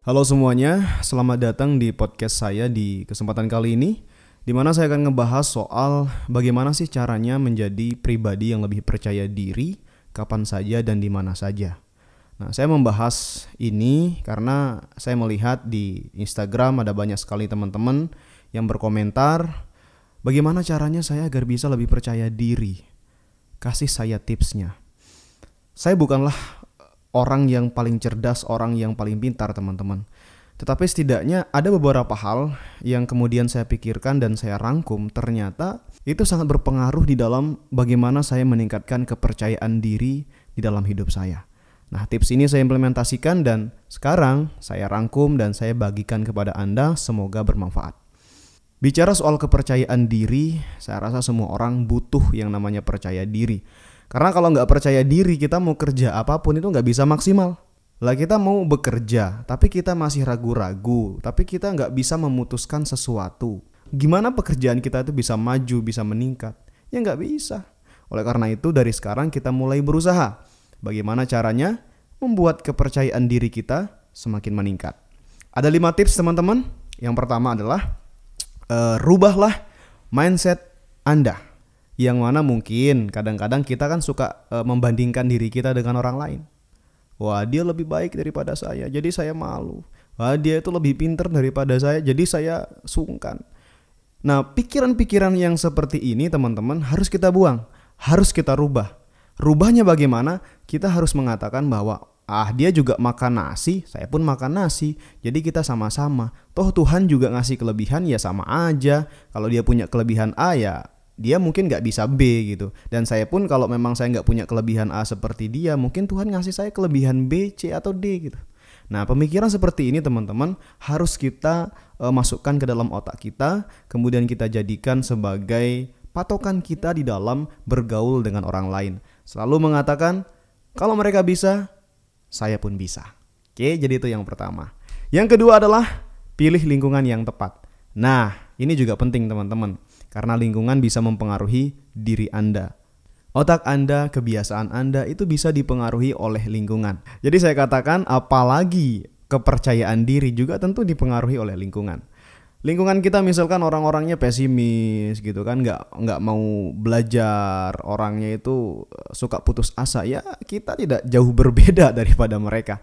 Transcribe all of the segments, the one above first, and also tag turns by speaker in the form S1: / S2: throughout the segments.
S1: Halo semuanya, selamat datang di podcast saya di kesempatan kali ini di mana saya akan ngebahas soal bagaimana sih caranya menjadi pribadi yang lebih percaya diri kapan saja dan di mana saja. Nah, saya membahas ini karena saya melihat di Instagram ada banyak sekali teman-teman yang berkomentar bagaimana caranya saya agar bisa lebih percaya diri. Kasih saya tipsnya. Saya bukanlah orang yang paling cerdas, orang yang paling pintar, teman-teman. Tetapi setidaknya ada beberapa hal yang kemudian saya pikirkan dan saya rangkum, ternyata itu sangat berpengaruh di dalam bagaimana saya meningkatkan kepercayaan diri di dalam hidup saya. Nah, tips ini saya implementasikan dan sekarang saya rangkum dan saya bagikan kepada Anda, semoga bermanfaat. Bicara soal kepercayaan diri, saya rasa semua orang butuh yang namanya percaya diri. Karena kalau nggak percaya diri kita mau kerja apapun itu nggak bisa maksimal. Lah kita mau bekerja, tapi kita masih ragu-ragu, tapi kita nggak bisa memutuskan sesuatu. Gimana pekerjaan kita itu bisa maju, bisa meningkat? Ya nggak bisa. Oleh karena itu dari sekarang kita mulai berusaha. Bagaimana caranya? Membuat kepercayaan diri kita semakin meningkat. Ada lima tips teman-teman. Yang pertama adalah uh, rubahlah mindset Anda yang mana mungkin kadang-kadang kita kan suka e, membandingkan diri kita dengan orang lain. Wah, dia lebih baik daripada saya, jadi saya malu. Wah, dia itu lebih pinter daripada saya, jadi saya sungkan. Nah, pikiran-pikiran yang seperti ini, teman-teman, harus kita buang, harus kita rubah. Rubahnya bagaimana? Kita harus mengatakan bahwa ah dia juga makan nasi, saya pun makan nasi. Jadi kita sama-sama. Toh Tuhan juga ngasih kelebihan ya sama aja. Kalau dia punya kelebihan A ya dia mungkin nggak bisa B gitu. Dan saya pun kalau memang saya nggak punya kelebihan A seperti dia, mungkin Tuhan ngasih saya kelebihan B, C atau D gitu. Nah, pemikiran seperti ini teman-teman harus kita e, masukkan ke dalam otak kita, kemudian kita jadikan sebagai patokan kita di dalam bergaul dengan orang lain. Selalu mengatakan, kalau mereka bisa, saya pun bisa. Oke, jadi itu yang pertama. Yang kedua adalah pilih lingkungan yang tepat. Nah, ini juga penting teman-teman karena lingkungan bisa mempengaruhi diri Anda. Otak Anda, kebiasaan Anda itu bisa dipengaruhi oleh lingkungan. Jadi saya katakan apalagi kepercayaan diri juga tentu dipengaruhi oleh lingkungan. Lingkungan kita misalkan orang-orangnya pesimis gitu kan, nggak nggak mau belajar, orangnya itu eh, suka putus asa ya kita tidak jauh berbeda daripada mereka.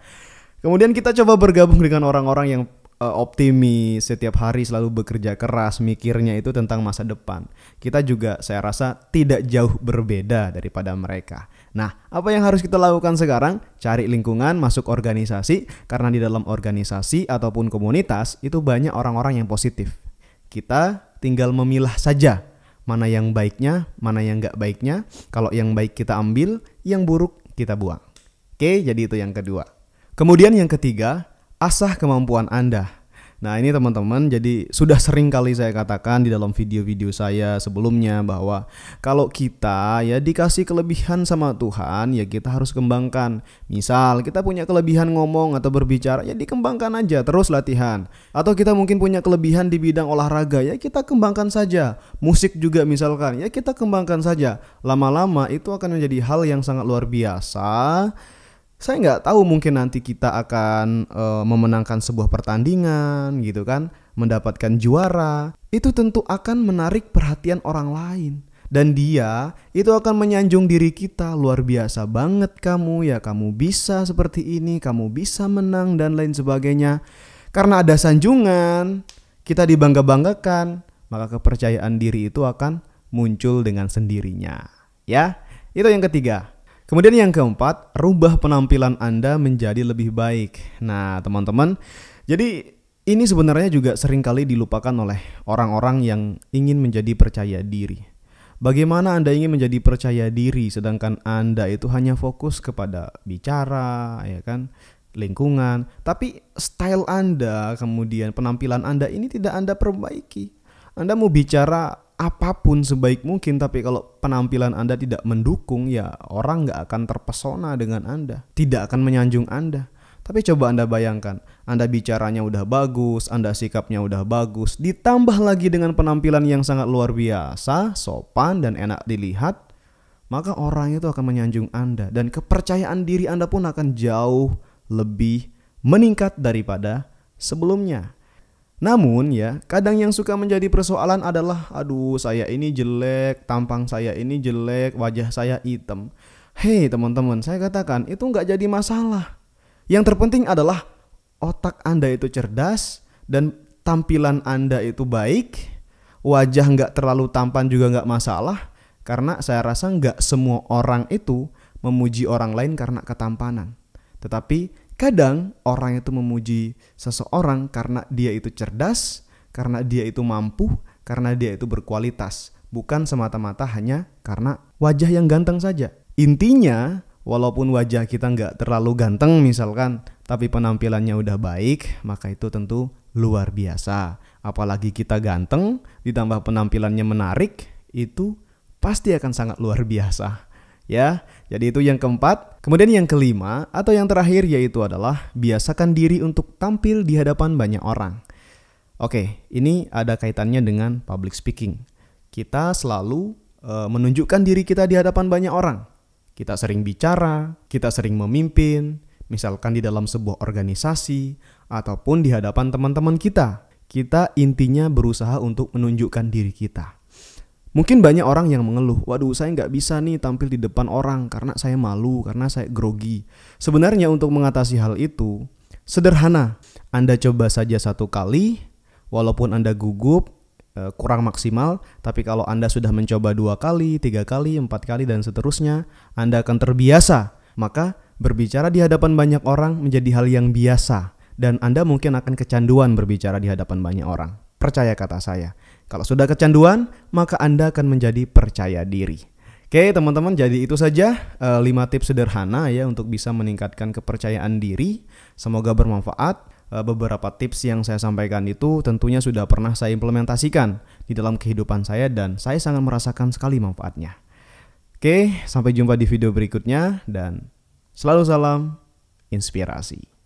S1: Kemudian kita coba bergabung dengan orang-orang yang uh, eh, optimis, setiap hari selalu bekerja keras, mikirnya itu tentang masa depan. Kita juga saya rasa tidak jauh berbeda daripada mereka. Nah, apa yang harus kita lakukan sekarang? Cari lingkungan, masuk organisasi karena di dalam organisasi ataupun komunitas itu banyak orang-orang yang positif. Kita tinggal memilah saja mana yang baiknya, mana yang nggak baiknya. Kalau yang baik kita ambil, yang buruk kita buang. Oke, jadi itu yang kedua. Kemudian yang ketiga, asah kemampuan Anda. Nah ini teman-teman jadi sudah sering kali saya katakan di dalam video-video saya sebelumnya bahwa kalau kita ya dikasih kelebihan sama Tuhan ya kita harus kembangkan Misal kita punya kelebihan ngomong atau berbicara ya dikembangkan aja terus latihan Atau kita mungkin punya kelebihan di bidang olahraga ya kita kembangkan saja Musik juga misalkan ya kita kembangkan saja Lama-lama itu akan menjadi hal yang sangat luar biasa saya nggak tahu mungkin nanti kita akan e, memenangkan sebuah pertandingan gitu kan, mendapatkan juara. Itu tentu akan menarik perhatian orang lain dan dia itu akan menyanjung diri kita luar biasa banget kamu ya kamu bisa seperti ini, kamu bisa menang dan lain sebagainya. Karena ada sanjungan, kita dibangga-banggakan, maka kepercayaan diri itu akan muncul dengan sendirinya. Ya, itu yang ketiga. Kemudian yang keempat, rubah penampilan Anda menjadi lebih baik. Nah, teman-teman, jadi ini sebenarnya juga seringkali dilupakan oleh orang-orang yang ingin menjadi percaya diri. Bagaimana Anda ingin menjadi percaya diri sedangkan Anda itu hanya fokus kepada bicara, ya kan? lingkungan, tapi style Anda, kemudian penampilan Anda ini tidak Anda perbaiki. Anda mau bicara apapun sebaik mungkin tapi kalau penampilan Anda tidak mendukung ya orang nggak akan terpesona dengan Anda tidak akan menyanjung Anda tapi coba Anda bayangkan Anda bicaranya udah bagus Anda sikapnya udah bagus ditambah lagi dengan penampilan yang sangat luar biasa sopan dan enak dilihat maka orang itu akan menyanjung Anda dan kepercayaan diri Anda pun akan jauh lebih meningkat daripada sebelumnya namun ya, kadang yang suka menjadi persoalan adalah aduh saya ini jelek, tampang saya ini jelek, wajah saya hitam. Hei teman-teman, saya katakan itu nggak jadi masalah. Yang terpenting adalah otak Anda itu cerdas dan tampilan Anda itu baik, wajah nggak terlalu tampan juga nggak masalah, karena saya rasa nggak semua orang itu memuji orang lain karena ketampanan. Tetapi Kadang orang itu memuji seseorang karena dia itu cerdas, karena dia itu mampu, karena dia itu berkualitas, bukan semata-mata hanya karena wajah yang ganteng saja. Intinya, walaupun wajah kita nggak terlalu ganteng misalkan, tapi penampilannya udah baik, maka itu tentu luar biasa. Apalagi kita ganteng, ditambah penampilannya menarik, itu pasti akan sangat luar biasa ya. Jadi itu yang keempat. Kemudian yang kelima atau yang terakhir yaitu adalah biasakan diri untuk tampil di hadapan banyak orang. Oke, ini ada kaitannya dengan public speaking. Kita selalu e, menunjukkan diri kita di hadapan banyak orang. Kita sering bicara, kita sering memimpin, misalkan di dalam sebuah organisasi ataupun di hadapan teman-teman kita. Kita intinya berusaha untuk menunjukkan diri kita. Mungkin banyak orang yang mengeluh, waduh saya nggak bisa nih tampil di depan orang karena saya malu, karena saya grogi. Sebenarnya untuk mengatasi hal itu, sederhana. Anda coba saja satu kali, walaupun Anda gugup, eh, kurang maksimal, tapi kalau Anda sudah mencoba dua kali, tiga kali, empat kali, dan seterusnya, Anda akan terbiasa. Maka berbicara di hadapan banyak orang menjadi hal yang biasa, dan Anda mungkin akan kecanduan berbicara di hadapan banyak orang. Percaya kata saya. Kalau sudah kecanduan, maka Anda akan menjadi percaya diri. Oke teman-teman, jadi itu saja eh, lima 5 tips sederhana ya untuk bisa meningkatkan kepercayaan diri. Semoga bermanfaat. Eh, beberapa tips yang saya sampaikan itu tentunya sudah pernah saya implementasikan di dalam kehidupan saya dan saya sangat merasakan sekali manfaatnya. Oke, sampai jumpa di video berikutnya dan selalu salam inspirasi.